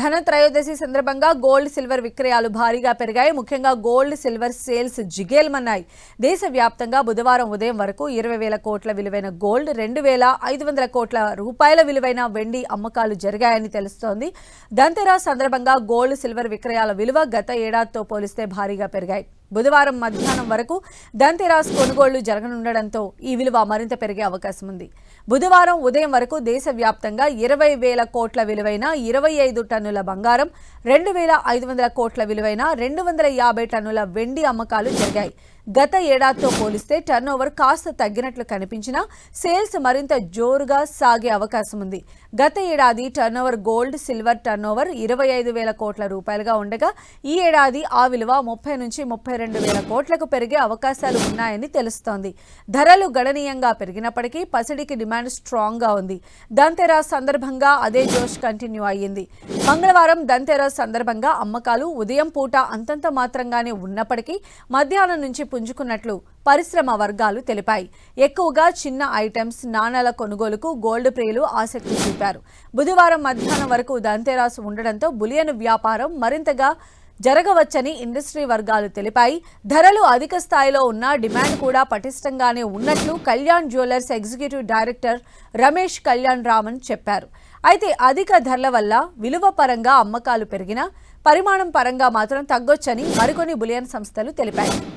ధన త్రయోదశి సందర్భంగా గోల్డ్ సిల్వర్ విక్రయాలు భారీగా పెరిగాయి ముఖ్యంగా గోల్డ్ సిల్వర్ సేల్స్ జిగేల్మన్నాయి దేశవ్యాప్తంగా బుధవారం ఉదయం వరకు ఇరవై వేల కోట్ల విలువైన గోల్డ్ రెండు వేల ఐదు వందల కోట్ల రూపాయల విలువైన వెండి అమ్మకాలు జరిగాయని తెలుస్తోంది ధనతెరా సందర్భంగా గోల్డ్ సిల్వర్ విక్రయాల విలువ గత ఏడాదితో పోలిస్తే భారీగా పెరిగాయి బుధవారం మధ్యాహ్నం వరకు దంతెరాస్ కొనుగోళ్లు జరగనుండటంతో ఈ విలువ మరింత పెరిగే అవకాశం ఉంది బుధవారం ఉదయం వరకు దేశవ్యాప్తంగా ఇరవై వేల కోట్ల విలువైన ఇరవై ఐదు టన్నుల బంగారం రెండు వేల ఐదు వందల కోట్ల విలువైన రెండు వందల యాభై టన్నుల వెండి అమ్మకాలు జరిగాయి గత ఏడాదితో పోలిస్తే టర్నోవర్ కాస్త తగ్గినట్లు కనిపించినా సేల్స్ మరింత జోరుగా సాగే అవకాశం ఉంది గత ఏడాది టర్న్ గోల్డ్ సిల్వర్ టర్న్ ఇరవై ఐదు వేల కోట్ల రూపాయలుగా ఉండగా ఈ ఏడాది ఆ విలువ ముప్పై నుంచి ముప్పై రెండు వేల కోట్లకు పెరిగే అవకాశాలు ఉన్నాయని తెలుస్తోంది ధరలు గణనీయంగా పెరిగినప్పటికీ పసిడికి డిమాండ్ స్ట్రాంగ్గా ఉంది దంతెరా సందర్భంగా అదే జోష్ కంటిన్యూ అయ్యింది మంగళవారం దంతెరస్ సందర్భంగా అమ్మకాలు ఉదయం పూట అంతంత మాత్రంగానే ఉన్నప్పటికీ మధ్యాహ్నం నుంచి పుంజుకున్నట్లు పరిశ్రమ వర్గాలు తెలిపాయి ఎక్కువగా చిన్న ఐటమ్స్ నాణాల కొనుగోలుకు గోల్డ్ ప్రియులు ఆసక్తి చూపారు బుధవారం మధ్యాహ్నం వరకు దంతెరాస్ ఉండడంతో బులియన్ వ్యాపారం మరింతగా జరగవచ్చని ఇండస్ట్రీ వర్గాలు తెలిపాయి ధరలు అధిక స్థాయిలో ఉన్న డిమాండ్ కూడా పటిష్టంగానే ఉన్నట్లు Kalyan jewellers executive director Ramesh Kalyan Raman చెప్పారు అయితే అధిక ధరల వల్ల విలువ పరంగా అమ్మకాలు పెరిగినా పరిమాణం పరంగా మాత్రం తగ్గొచ్చని మరికొన్ని బులియన్ సంస్థలు తెలిపాయి